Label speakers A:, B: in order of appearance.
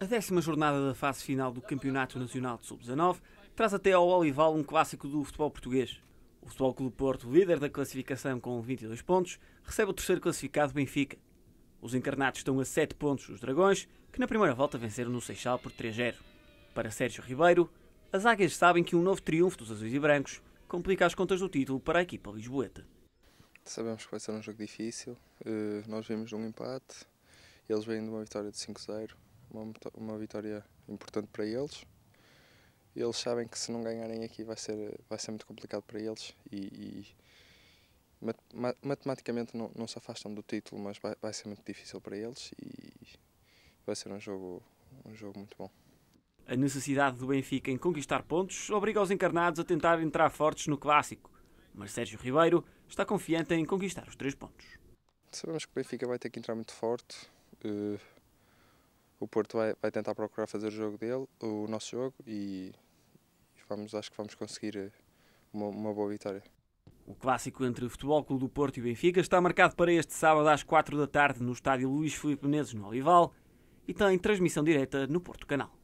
A: A décima jornada da fase final do Campeonato Nacional de Sub-19 traz até ao Olival um clássico do futebol português. O Futebol Clube Porto, líder da classificação com 22 pontos, recebe o terceiro classificado Benfica. Os encarnados estão a 7 pontos dos Dragões, que na primeira volta venceram no Seixal por 3-0. Para Sérgio Ribeiro, as águias sabem que um novo triunfo dos azuis e brancos complica as contas do título para a equipa lisboeta.
B: Sabemos que vai ser um jogo difícil. Eh, nós vimos de um empate, eles vêm de uma vitória de 5-0 uma, uma vitória importante para eles. Eles sabem que se não ganharem aqui vai ser, vai ser muito complicado para eles e, e mat, matematicamente não, não se afastam do título, mas vai, vai ser muito difícil para eles e vai ser um jogo, um jogo muito bom.
A: A necessidade do Benfica em conquistar pontos obriga os encarnados a tentar entrar fortes no clássico, mas Sérgio Ribeiro está confiante em conquistar os três pontos.
B: Sabemos que o Benfica vai ter que entrar muito forte. Uh o Porto vai, vai tentar procurar fazer o jogo dele, o nosso jogo, e vamos, acho que vamos conseguir eh, uma, uma boa vitória.
A: O clássico entre o Futebol Clube do Porto e o Benfica está marcado para este sábado às 4 da tarde no estádio Luís Filipe Menezes, no Olival, e tem transmissão direta no Porto Canal.